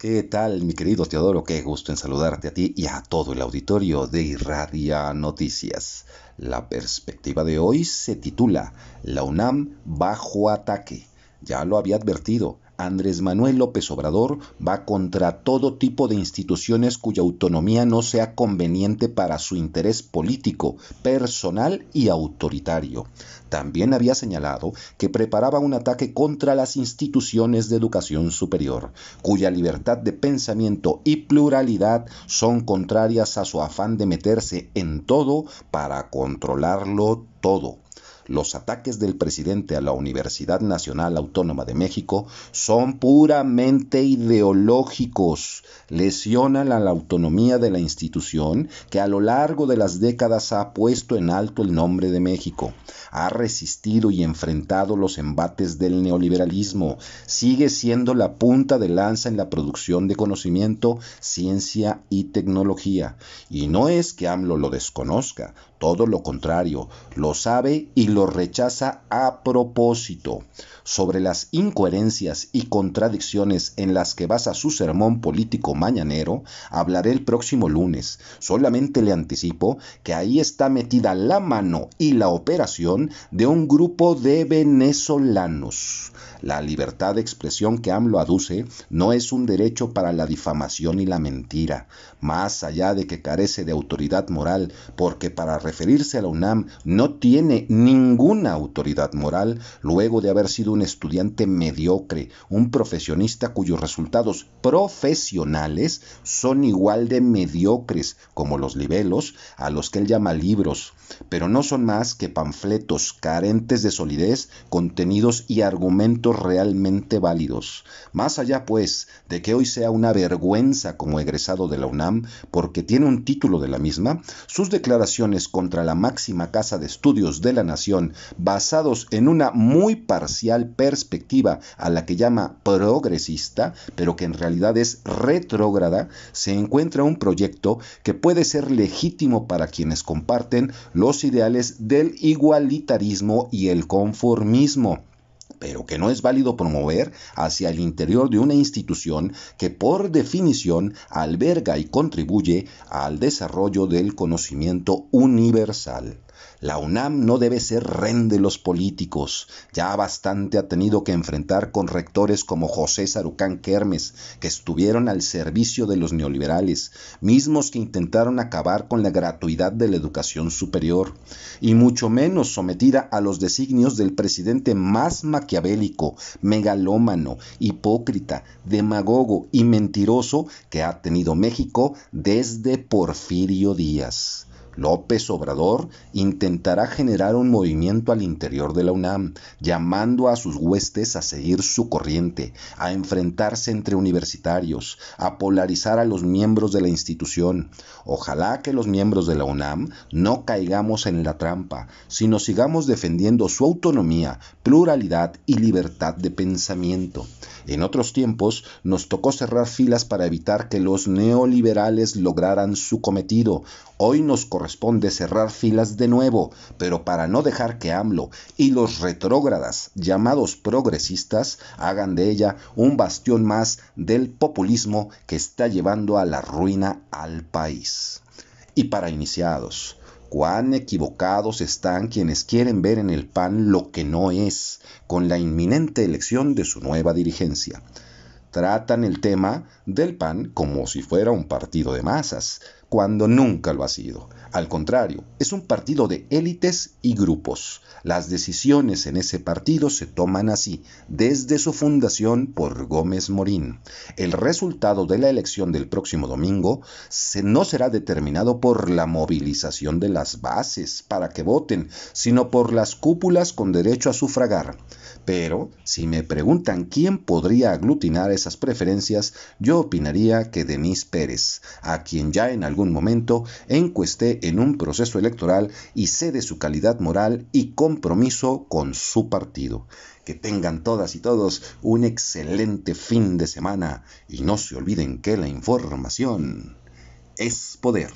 ¿Qué tal, mi querido Teodoro? Qué gusto en saludarte a ti y a todo el auditorio de Irradia Noticias. La perspectiva de hoy se titula La UNAM bajo ataque. Ya lo había advertido, Andrés Manuel López Obrador va contra todo tipo de instituciones cuya autonomía no sea conveniente para su interés político, personal y autoritario. También había señalado que preparaba un ataque contra las instituciones de educación superior, cuya libertad de pensamiento y pluralidad son contrarias a su afán de meterse en todo para controlarlo todo los ataques del presidente a la Universidad Nacional Autónoma de México son puramente ideológicos, lesionan a la autonomía de la institución que a lo largo de las décadas ha puesto en alto el nombre de México, ha resistido y enfrentado los embates del neoliberalismo, sigue siendo la punta de lanza en la producción de conocimiento, ciencia y tecnología. Y no es que AMLO lo desconozca, todo lo contrario, lo sabe y lo rechaza a propósito. Sobre las incoherencias y contradicciones en las que basa su sermón político mañanero, hablaré el próximo lunes. Solamente le anticipo que ahí está metida la mano y la operación de un grupo de venezolanos. La libertad de expresión que AMLO aduce no es un derecho para la difamación y la mentira, más allá de que carece de autoridad moral, porque para referirse a la UNAM no tiene ningún ninguna autoridad moral luego de haber sido un estudiante mediocre, un profesionista cuyos resultados profesionales son igual de mediocres como los libelos a los que él llama libros, pero no son más que panfletos carentes de solidez, contenidos y argumentos realmente válidos. Más allá, pues, de que hoy sea una vergüenza como egresado de la UNAM, porque tiene un título de la misma, sus declaraciones contra la máxima casa de estudios de la nación basados en una muy parcial perspectiva a la que llama progresista, pero que en realidad es retrógrada, se encuentra un proyecto que puede ser legítimo para quienes comparten los ideales del igualitarismo y el conformismo pero que no es válido promover hacia el interior de una institución que por definición alberga y contribuye al desarrollo del conocimiento universal. La UNAM no debe ser ren de los políticos. Ya bastante ha tenido que enfrentar con rectores como José Sarucán Kermes, que estuvieron al servicio de los neoliberales, mismos que intentaron acabar con la gratuidad de la educación superior, y mucho menos sometida a los designios del presidente más maquiavélico megalómano, hipócrita, demagogo y mentiroso que ha tenido México desde Porfirio Díaz. López Obrador intentará generar un movimiento al interior de la UNAM, llamando a sus huestes a seguir su corriente, a enfrentarse entre universitarios, a polarizar a los miembros de la institución. Ojalá que los miembros de la UNAM no caigamos en la trampa, sino sigamos defendiendo su autonomía, pluralidad y libertad de pensamiento. En otros tiempos nos tocó cerrar filas para evitar que los neoliberales lograran su cometido. Hoy nos corresponde cerrar filas de nuevo, pero para no dejar que AMLO y los retrógradas llamados progresistas hagan de ella un bastión más del populismo que está llevando a la ruina al país. Y para iniciados, cuán equivocados están quienes quieren ver en el PAN lo que no es, con la inminente elección de su nueva dirigencia. Tratan el tema del PAN como si fuera un partido de masas, cuando nunca lo ha sido. Al contrario, es un partido de élites y grupos. Las decisiones en ese partido se toman así, desde su fundación por Gómez Morín. El resultado de la elección del próximo domingo se, no será determinado por la movilización de las bases para que voten, sino por las cúpulas con derecho a sufragar. Pero si me preguntan quién podría aglutinar esas preferencias, yo opinaría que Demis Pérez, a quien ya en algún momento encuesté en un proceso electoral y sé de su calidad moral y compromiso con su partido. Que tengan todas y todos un excelente fin de semana y no se olviden que la información es poder.